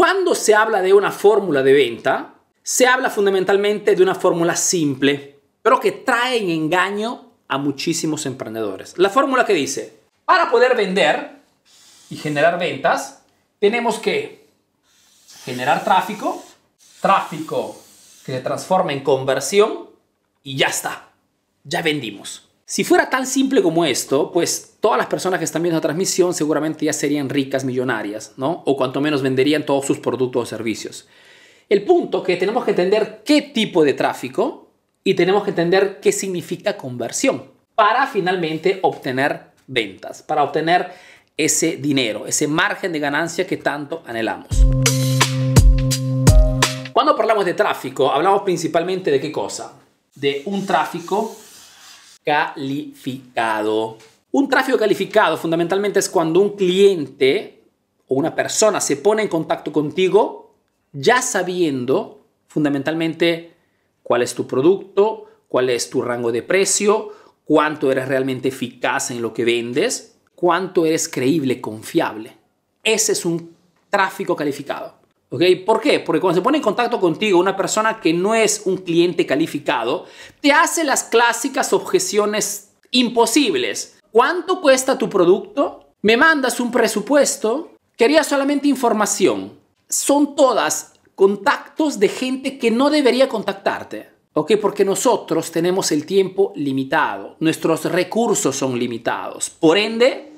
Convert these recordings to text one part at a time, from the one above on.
Cuando se habla de una fórmula de venta, se habla fundamentalmente de una fórmula simple, pero que trae engaño a muchísimos emprendedores. La fórmula que dice, para poder vender y generar ventas, tenemos que generar tráfico, tráfico que se transforma en conversión y ya está, ya vendimos. Si fuera tan simple como esto, pues todas las personas que están viendo la transmisión seguramente ya serían ricas, millonarias, ¿no? O cuanto menos venderían todos sus productos o servicios. El punto que tenemos que entender qué tipo de tráfico y tenemos que entender qué significa conversión para finalmente obtener ventas, para obtener ese dinero, ese margen de ganancia que tanto anhelamos. Cuando hablamos de tráfico, hablamos principalmente de qué cosa? De un tráfico calificado. Un tráfico calificado fundamentalmente es cuando un cliente o una persona se pone en contacto contigo ya sabiendo fundamentalmente cuál es tu producto, cuál es tu rango de precio, cuánto eres realmente eficaz en lo que vendes, cuánto eres creíble, confiable. Ese es un tráfico calificado. ¿Okay? ¿Por qué? Porque cuando se pone en contacto contigo una persona que no es un cliente calificado, te hace las clásicas objeciones imposibles. ¿Cuánto cuesta tu producto? ¿Me mandas un presupuesto? Quería solamente información. Son todas contactos de gente que no debería contactarte. ¿Ok? Porque nosotros tenemos el tiempo limitado, nuestros recursos son limitados. Por ende,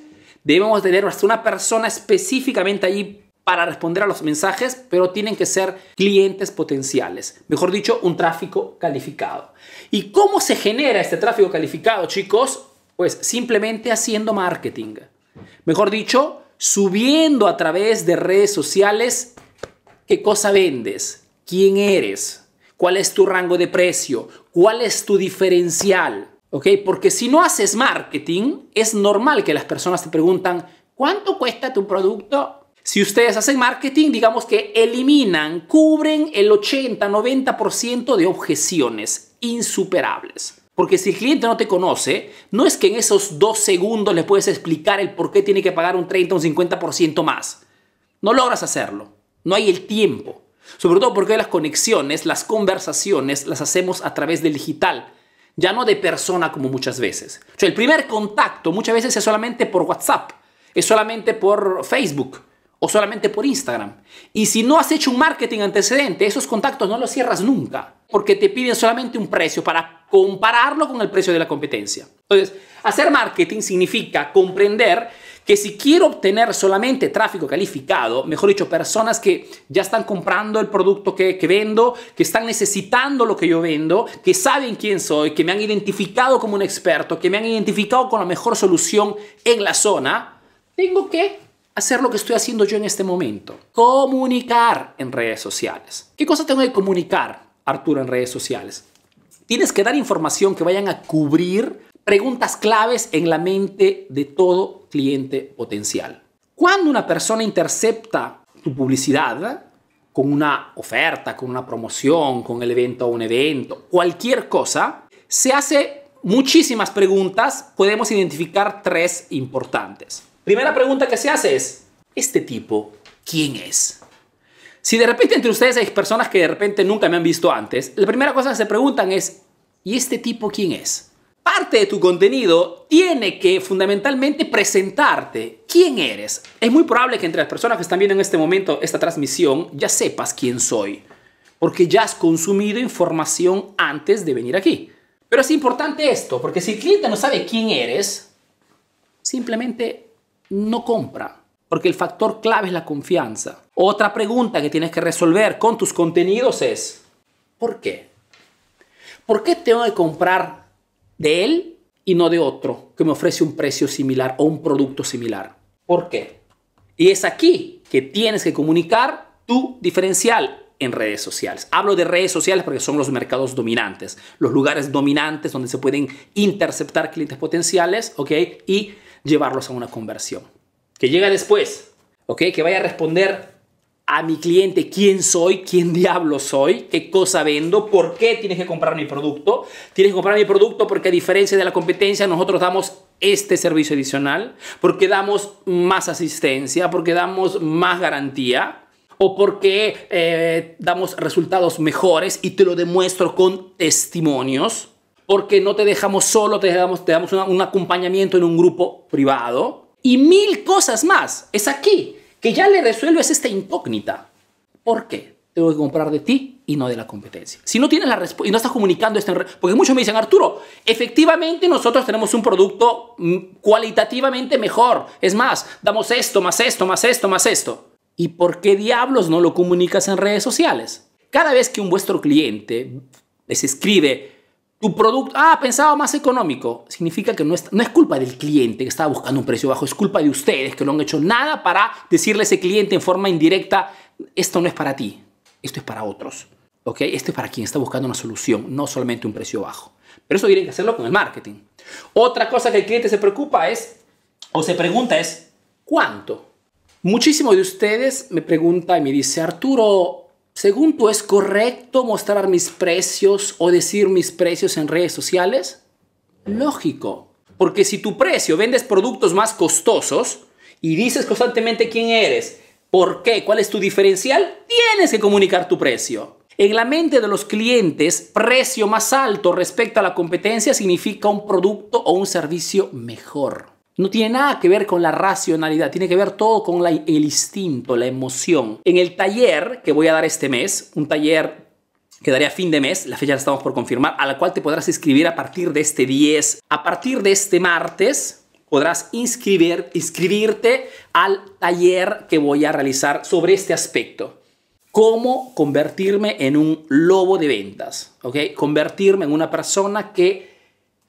debemos tener hasta una persona específicamente allí para responder a los mensajes, pero tienen que ser clientes potenciales. Mejor dicho, un tráfico calificado. ¿Y cómo se genera este tráfico calificado, chicos? Pues simplemente haciendo marketing. Mejor dicho, subiendo a través de redes sociales qué cosa vendes, quién eres, cuál es tu rango de precio, cuál es tu diferencial. ¿Ok? Porque si no haces marketing, es normal que las personas te preguntan, ¿cuánto cuesta tu producto? Si ustedes hacen marketing, digamos que eliminan, cubren el 80-90% de objeciones insuperables. Porque si el cliente no te conoce, no es que en esos dos segundos le puedes explicar el por qué tiene que pagar un 30 o un 50% más. No logras hacerlo. No hay el tiempo. Sobre todo porque las conexiones, las conversaciones, las hacemos a través del digital, ya no de persona como muchas veces. O sea, el primer contacto muchas veces es solamente por WhatsApp, es solamente por Facebook, o solamente por Instagram. Y si no has hecho un marketing antecedente, esos contactos no los cierras nunca, porque te piden solamente un precio para compararlo con el precio de la competencia. Entonces, hacer marketing significa comprender que si quiero obtener solamente tráfico calificado, mejor dicho, personas que ya están comprando el producto que, que, vendo, que están necesitando lo que yo vendo, que saben quién soy, que me han identificado como un experto, que me han identificado con la mejor solución en la zona, tengo que hacer lo que estoy haciendo yo en este momento. Comunicar en redes sociales. ¿Qué cosa tengo que comunicar, Arturo, en redes sociales? Tienes que dar información que vayan a cubrir preguntas claves en la mente de todo cliente potencial. Cuando una persona intercepta tu publicidad con una oferta, con una promoción, con el evento o un evento, cualquier cosa, se hace muchísimas preguntas, podemos identificar tres importantes. Primera pregunta que se hace es, ¿este tipo quién es? Si de repente entre ustedes hay personas que de repente nunca me han visto antes, la primera cosa que se preguntan es, ¿y este tipo quién es? Parte de tu contenido tiene que fundamentalmente presentarte quién eres. Es muy probable que entre las personas que están viendo en este momento esta transmisión ya sepas quién soy, porque ya has consumido información antes de venir aquí. Pero es importante esto, porque si el cliente no sabe quién eres, simplemente no compra, porque el factor clave es la confianza. Otra pregunta que tienes que resolver con tus contenidos es, ¿por qué? ¿Por qué tengo que comprar de él y no de otro que me ofrece un precio similar o un producto similar? ¿Por qué? Y es aquí que tienes que comunicar tu diferencial en redes sociales. Hablo de redes sociales porque son los mercados dominantes, los lugares dominantes donde se pueden interceptar clientes potenciales, ¿ok? Y llevarlos a una conversión. Que llega después, ¿ok? Que vaya a responder a mi cliente quién soy, quién diablo soy, qué cosa vendo, por qué tienes que comprar mi producto. Tienes que comprar mi producto porque a diferencia de la competencia nosotros damos este servicio adicional, porque damos más asistencia, porque damos más garantía o porque eh, damos resultados mejores y te lo demuestro con testimonios porque no te dejamos solo, te damos, un acompañamiento en un grupo privado. Y mil cosas más. Es aquí que ya le resuelves esta incógnita. ¿Por qué? Tengo que comprar de ti y no de la competencia. Si no tienes la respuesta y no estás comunicando esto, porque muchos me dicen, Arturo, efectivamente nosotros tenemos un producto mm, cualitativamente mejor. Es más, damos esto, más esto, más esto, más esto. ¿Y por qué diablos no lo comunicas en redes sociales? Cada vez que un vuestro cliente mm, les escribe, tu producto, ah, pensado más económico, significa que no es, no es culpa del cliente que estaba buscando un precio bajo, es culpa de ustedes que no han hecho nada para decirle a ese cliente en forma indirecta, esto no es para ti, esto es para otros. ¿ok? Esto es para quien está buscando una solución, no solamente un precio bajo. Pero eso tienen que hacerlo con el marketing. Otra cosa que el cliente se preocupa es, o se pregunta es, ¿cuánto? Muchísimos de ustedes me preguntan y me dice, Arturo, según tú, ¿es correcto mostrar mis precios o decir mis precios en redes sociales? Lógico, porque si tu precio vendes productos más costosos y dices constantemente quién eres, por qué, cuál es tu diferencial, tienes que comunicar tu precio. En la mente de los clientes, precio más alto respecto a la competencia significa un producto o un servicio mejor. No tiene nada que ver con la racionalidad, tiene que ver todo con el instinto, la emoción. En el taller que voy a dar este mes, un taller que daré a fin de mes, la fecha la estamos por confirmar, a la cual te podrás inscribir a partir de este 10, a partir de este martes, podrás inscribirte al taller que voy a realizar sobre este aspecto. Cómo convertirme en un lobo de ventas, ¿ok? Convertirme en una persona que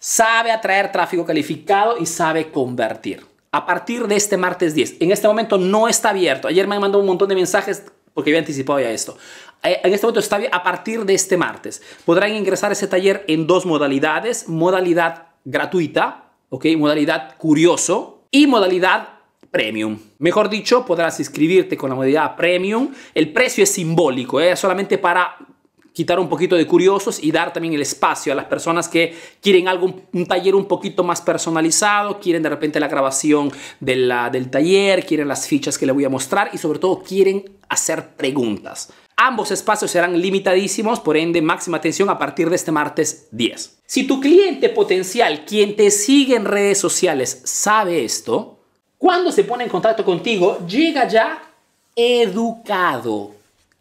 sabe atraer tráfico calificado y sabe convertir. A partir de este martes 10, en este momento no está abierto. Ayer me mandó un montón de mensajes porque había anticipado ya esto. Eh, en este momento está abierto a partir de este martes. Podrán ingresar a ese taller en dos modalidades, modalidad gratuita, ¿ok? modalidad curioso y modalidad premium. Mejor dicho, podrás inscribirte con la modalidad premium. El precio es simbólico, es eh, solamente para quitar un poquito de curiosos y dar también el espacio a las personas que quieren un taller un poquito más personalizado, quieren de repente la grabación de la, del taller, quieren las fichas que le voy a mostrar y sobre todo quieren hacer preguntas. Ambos espacios serán limitadísimos, por ende máxima atención a partir de este martes 10. Si tu cliente potencial, quien te sigue en redes sociales, sabe esto, cuando se pone en contacto contigo, llega ya educado,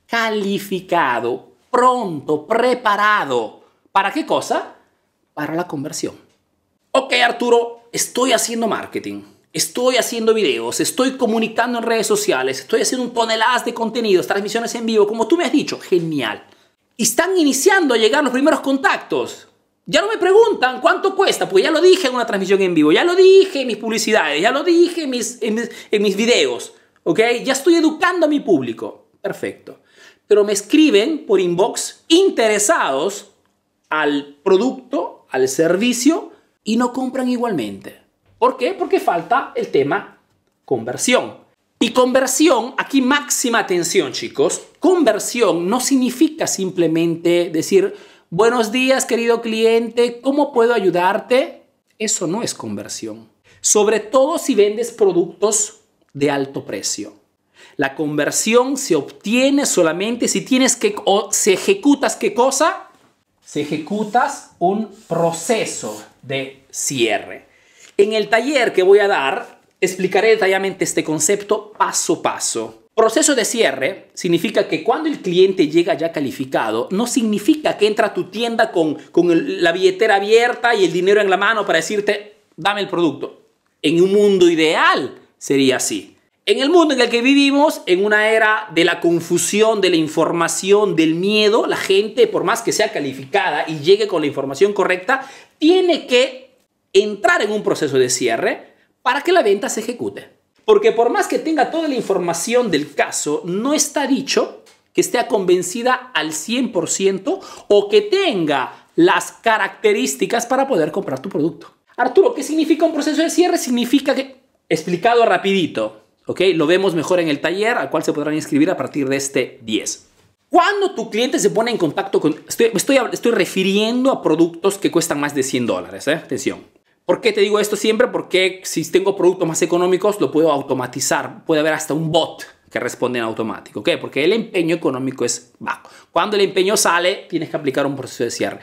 calificado, pronto, preparado. ¿Para qué cosa? Para la conversión. Ok, Arturo, estoy haciendo marketing. Estoy haciendo videos, estoy comunicando en redes sociales, estoy haciendo un toneladas de contenidos, transmisiones en vivo, como tú me has dicho. Genial. Y están iniciando a llegar los primeros contactos. Ya no me preguntan cuánto cuesta, pues ya lo dije en una transmisión en vivo, ya lo dije en mis publicidades, ya lo dije mis, en mis, en mis videos. ¿Ok? Ya estoy educando a mi público. Perfecto pero me escriben por inbox interesados al producto, al servicio y no compran igualmente. ¿Por qué? Porque falta el tema conversión. Y conversión, aquí máxima atención chicos, conversión no significa simplemente decir, buenos días querido cliente, ¿cómo puedo ayudarte? Eso no es conversión. Sobre todo si vendes productos de alto precio. La conversión se obtiene solamente si tienes que, o se ejecutas qué cosa? Se ejecutas un proceso de cierre. En el taller que voy a dar, explicaré detalladamente este concepto paso a paso. Proceso de cierre significa que cuando el cliente llega ya calificado, no significa que entra a tu tienda con, la billetera abierta y el dinero en la mano para decirte, dame el producto. En un mundo ideal sería así. En el mundo en el que vivimos, en una era de la confusión, de la información, del miedo, la gente, por más que sea calificada y llegue con la información correcta, tiene que entrar en un proceso de cierre para que la venta se ejecute. Porque por más que tenga toda la información del caso, no está dicho que esté convencida al 100% o que tenga las características para poder comprar tu producto. Arturo, ¿qué significa un proceso de cierre? Significa que, explicado rapidito, lo vemos mejor en el taller al cual se podrán inscribir a partir de este 10. Cuando tu cliente se pone en contacto con... Estoy, estoy, refiriendo a productos que cuestan más de 100 dólares, ¿eh? Atención. ¿Por qué te digo esto siempre? Porque si tengo productos más económicos lo puedo automatizar. Puede haber hasta un bot que responde en automático, Porque el empeño económico es bajo. Cuando el empeño sale, tienes que aplicar un proceso de cierre.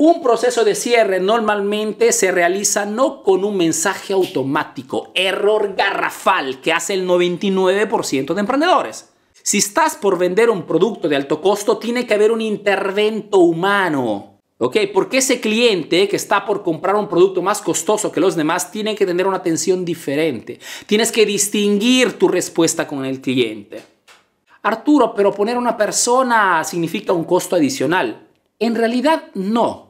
Un proceso de cierre normalmente se realiza no con un mensaje automático, error garrafal que hace el 99% de emprendedores. Si estás por vender un producto de alto costo, tiene que haber un intervento humano. ¿Ok? Porque ese cliente que está por comprar un producto más costoso que los demás tiene que tener una atención diferente. Tienes que distinguir tu respuesta con el cliente. Arturo, pero poner una persona significa un costo adicional. En realidad no.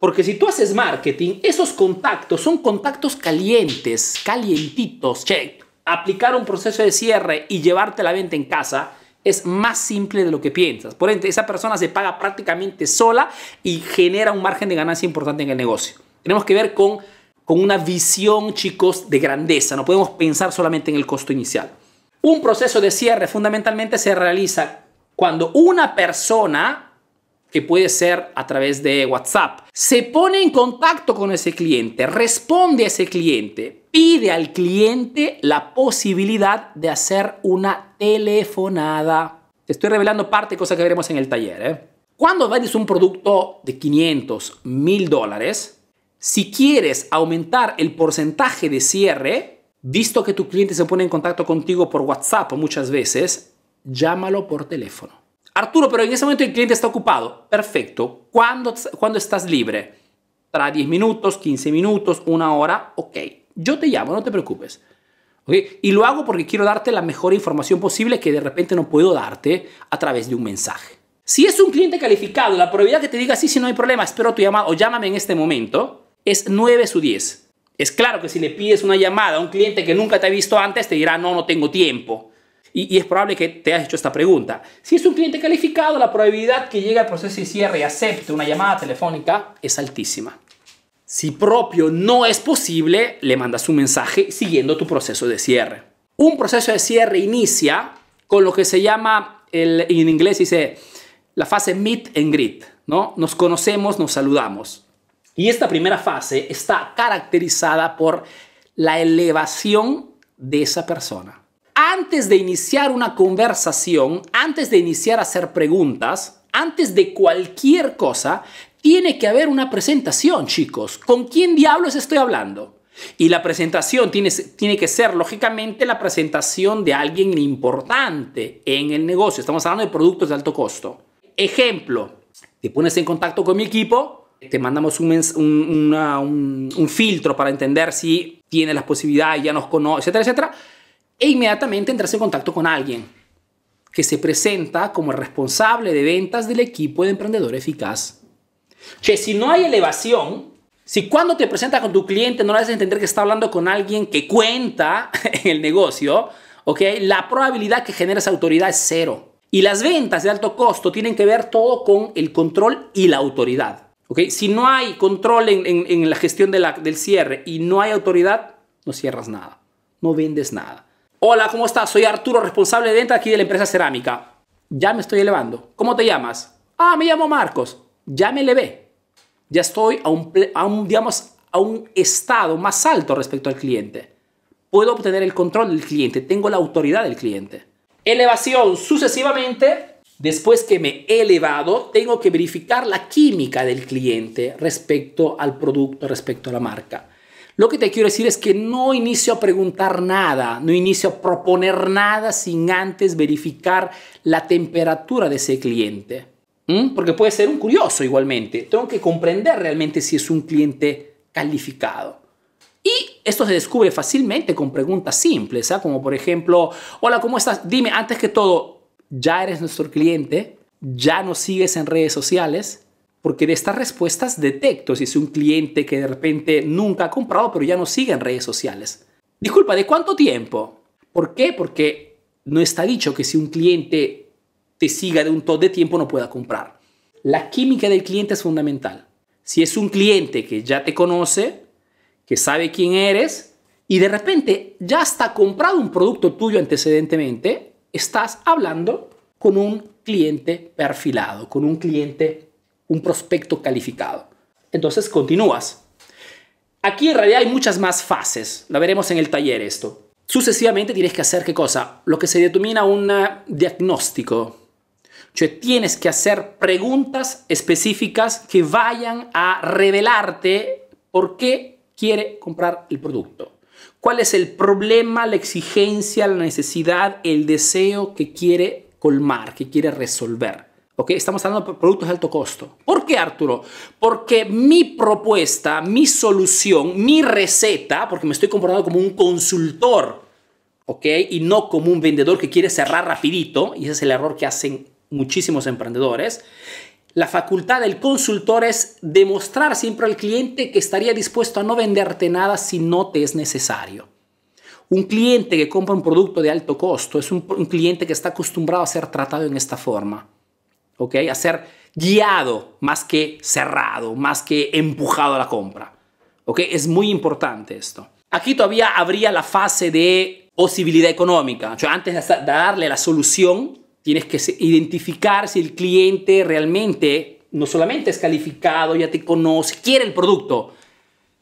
Porque si tú haces marketing, esos contactos son contactos calientes, calientitos. Che, aplicar un proceso de cierre y llevarte la venta en casa es más simple de lo que piensas. Por ende, esa persona se paga prácticamente sola y genera un margen de ganancia importante en el negocio. Tenemos que ver con, con una visión, chicos, de grandeza. No podemos pensar solamente en el costo inicial. Un proceso de cierre fundamentalmente se realiza cuando una persona que puede ser a través de WhatsApp. Se pone en contacto con ese cliente, responde a ese cliente, pide al cliente la posibilidad de hacer una telefonada. Te estoy revelando parte de cosas que veremos en el taller. ¿eh? Cuando vendes un producto de 500, 1000 dólares, si quieres aumentar el porcentaje de cierre, visto que tu cliente se pone en contacto contigo por WhatsApp muchas veces, llámalo por teléfono. Arturo, pero en ese momento el cliente está ocupado. Perfecto. ¿Cuándo, ¿Cuándo, estás libre? Tra 10 minutos, 15 minutos, una hora. Ok. Yo te llamo, no te preocupes. ¿Okay? Y lo hago porque quiero darte la mejor información posible que de repente no puedo darte a través de un mensaje. Si es un cliente calificado, la probabilidad que te diga sí, sí, no hay problema, espero tu llamada o llámame en este momento es 9 su 10. Es claro que si le pides una llamada a un cliente que nunca te ha visto antes, te dirá no, no tengo tiempo. Y, es probable que te hayas hecho esta pregunta. Si es un cliente calificado, la probabilidad que llegue al proceso de cierre y acepte una llamada telefónica es altísima. Si propio no es posible, le mandas un mensaje siguiendo tu proceso de cierre. Un proceso de cierre inicia con lo que se llama, en inglés dice, la fase meet and greet, ¿no? Nos conocemos, nos saludamos. Y esta primera fase está caracterizada por la elevación de esa persona antes de iniciar una conversación, antes de iniciar a hacer preguntas, antes de cualquier cosa, tiene que haber una presentación, chicos. ¿Con quién diablos estoy hablando? Y la presentación tiene, tiene, que ser, lógicamente, la presentación de alguien importante en el negocio. Estamos hablando de productos de alto costo. Ejemplo, te pones en contacto con mi equipo, te mandamos un, un, filtro para entender si tienes las posibilidades, ya nos conoce, etcétera, etcétera e inmediatamente entras en contacto con alguien que se presenta como el responsable de ventas del equipo de emprendedor eficaz. Che, si no hay elevación, si cuando te presentas con tu cliente no le haces entender que está hablando con alguien que cuenta en el negocio, okay, La probabilidad que esa autoridad es cero. Y las ventas de alto costo tienen que ver todo con el control y la autoridad. okay. Si no hay control en, la gestión de del cierre y no hay autoridad, no cierras nada, no vendes nada. Hola, ¿cómo estás? Soy Arturo, responsable de venta aquí de la empresa Cerámica. Ya me estoy elevando. ¿Cómo te llamas? Ah, me llamo Marcos. Ya me elevé. Ya estoy a un, a digamos, a un estado más alto respecto al cliente. Puedo obtener el control del cliente, tengo la autoridad del cliente. Elevación sucesivamente. Después que me he elevado, tengo que verificar la química del cliente respecto al producto, respecto a la marca. Lo que te quiero decir es que no inicio a preguntar nada, no inicio a proponer nada sin antes verificar la temperatura de ese cliente. Porque puede ser un curioso igualmente. Tengo que comprender realmente si es un cliente calificado. Y esto se descubre fácilmente con preguntas simples, ¿ah? como por ejemplo, hola, ¿cómo estás? Dime, antes que todo, ¿ya eres nuestro cliente? ¿Ya nos sigues en redes sociales? porque de estas respuestas detecto si es un cliente que de repente nunca ha comprado pero ya no sigue en redes sociales. Disculpa, ¿de cuánto tiempo? ¿Por qué? Porque no está dicho que si un cliente te siga de un todo de tiempo no pueda comprar. La química del cliente es fundamental. Si es un cliente que ya te conoce, que sabe quién eres y de repente ya está comprado un producto tuyo antecedentemente, estás hablando con un cliente perfilado, con un cliente un prospecto calificado. Entonces continúas. Aquí en realidad hay muchas más fases, la veremos en el taller esto. Sucesivamente tienes que hacer qué cosa? Lo que se determina un diagnóstico. sea, tienes que hacer preguntas específicas que vayan a revelarte por qué quiere comprar el producto. ¿Cuál es el problema, la exigencia, la necesidad, el deseo que quiere colmar, que quiere resolver? Estamos hablando de productos de alto costo. ¿Por qué, Arturo? Porque mi propuesta, mi solución, mi receta, porque me estoy comportando como un consultor, ¿ok? Y no como un vendedor que quiere cerrar rapidito, y ese es el error que hacen muchísimos emprendedores. La facultad del consultor es demostrar siempre al cliente que estaría dispuesto a no venderte nada si no te es necesario. Un cliente que compra un producto de alto costo es un cliente que está acostumbrado a ser tratado en esta forma. ¿ok? A ser guiado más que cerrado, más que empujado a la compra, ¿ok? Es muy importante esto. Aquí todavía habría la fase de posibilidad económica, antes de darle la solución, tienes que identificar si el cliente realmente no solamente es calificado, ya te conoce, quiere el producto,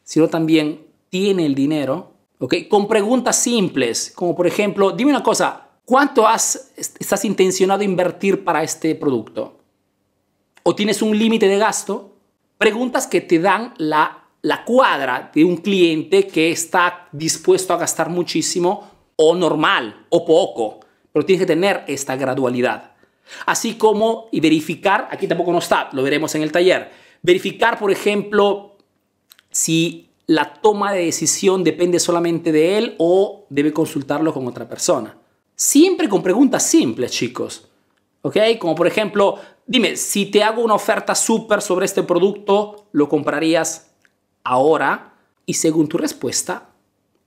sino también tiene el dinero, ¿ok? Con preguntas simples, como por ejemplo, dime una cosa, ¿Cuánto has, estás intencionado invertir para este producto? ¿O tienes un límite de gasto? Preguntas que te dan la, cuadra de un cliente que está dispuesto a gastar muchísimo o normal o poco. Pero tienes que tener esta gradualidad. Así como y verificar, aquí tampoco no está, lo veremos en el taller. Verificar, por ejemplo, si la toma de decisión depende solamente de él o debe consultarlo con otra persona. Siempre con preguntas simples, chicos. ¿Ok? Como por ejemplo, dime, si te hago una oferta súper sobre este producto, ¿lo comprarías ahora? Y según tu respuesta,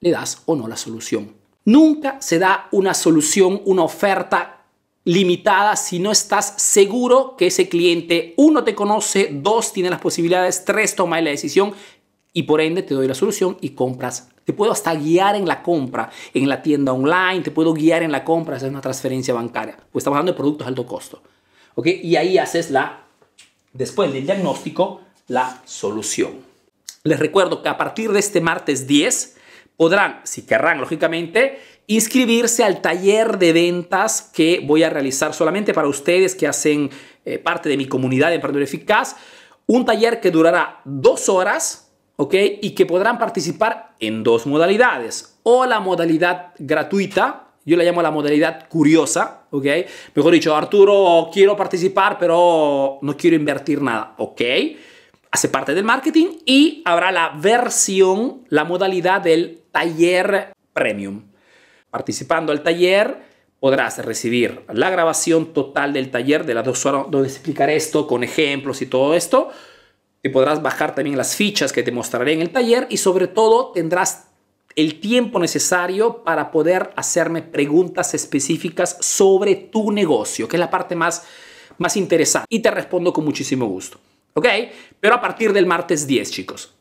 le das o no la solución. Nunca se da una solución, una oferta limitada si no estás seguro que ese cliente, uno, te conoce, dos, tiene las posibilidades, tres, toma la decisión y por ende te doy la solución y compras. Te puedo hasta guiar en la compra, en la tienda online, te puedo guiar en la compra, hacer una transferencia bancaria, pues estamos hablando de productos de alto costo. ¿Ok? Y ahí haces la, después del diagnóstico, la solución. Les recuerdo que a partir de este martes 10 podrán, si querrán, lógicamente, inscribirse al taller de ventas que voy a realizar solamente para ustedes que hacen eh, parte de mi comunidad de Emprendedor Eficaz. Un taller que durará dos horas y que podrán participar en dos modalidades. O la modalidad gratuita, yo la llamo la modalidad curiosa, ¿ok? Mejor dicho, Arturo, quiero participar, pero no quiero invertir nada, ¿ok? Hace parte del marketing y habrá la versión, la modalidad del taller premium. Participando al taller, podrás recibir la grabación total del taller de las dos horas donde explicaré esto con ejemplos y todo esto te podrás bajar también las fichas que te mostraré en el taller y sobre todo tendrás el tiempo necesario para poder hacerme preguntas específicas sobre tu negocio, que es la parte más, más interesante. Y te respondo con muchísimo gusto. ¿Ok? Pero a partir del martes 10, chicos.